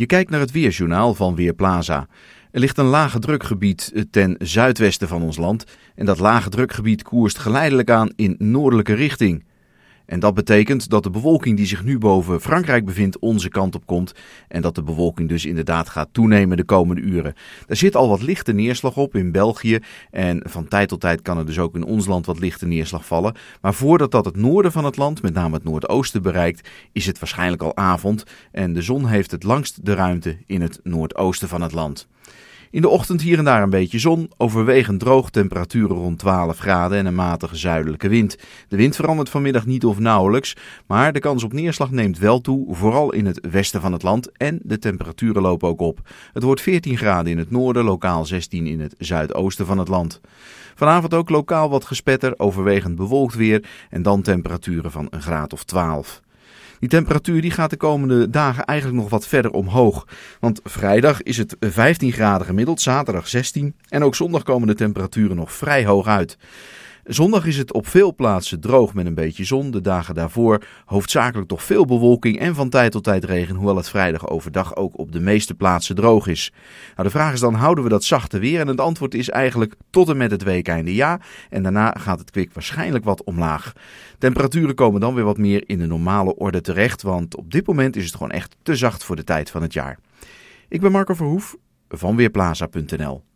Je kijkt naar het weerjournaal van Weerplaza. Er ligt een lage drukgebied eh, ten zuidwesten van ons land en dat lage drukgebied koerst geleidelijk aan in noordelijke richting. En dat betekent dat de bewolking die zich nu boven Frankrijk bevindt onze kant op komt. En dat de bewolking dus inderdaad gaat toenemen de komende uren. Er zit al wat lichte neerslag op in België. En van tijd tot tijd kan er dus ook in ons land wat lichte neerslag vallen. Maar voordat dat het noorden van het land, met name het noordoosten, bereikt, is het waarschijnlijk al avond. En de zon heeft het langst de ruimte in het noordoosten van het land. In de ochtend hier en daar een beetje zon, overwegend droog, temperaturen rond 12 graden en een matige zuidelijke wind. De wind verandert vanmiddag niet of nauwelijks, maar de kans op neerslag neemt wel toe, vooral in het westen van het land en de temperaturen lopen ook op. Het wordt 14 graden in het noorden, lokaal 16 in het zuidoosten van het land. Vanavond ook lokaal wat gespetter, overwegend bewolkt weer en dan temperaturen van een graad of 12. Die temperatuur die gaat de komende dagen eigenlijk nog wat verder omhoog. Want vrijdag is het 15 graden gemiddeld, zaterdag 16. En ook zondag komen de temperaturen nog vrij hoog uit. Zondag is het op veel plaatsen droog met een beetje zon. De dagen daarvoor hoofdzakelijk toch veel bewolking en van tijd tot tijd regen, hoewel het vrijdag overdag ook op de meeste plaatsen droog is. Nou, de vraag is dan, houden we dat zachte weer? En het antwoord is eigenlijk tot en met het weekeinde ja. En daarna gaat het kwik waarschijnlijk wat omlaag. Temperaturen komen dan weer wat meer in de normale orde terecht, want op dit moment is het gewoon echt te zacht voor de tijd van het jaar. Ik ben Marco Verhoef van Weerplaza.nl.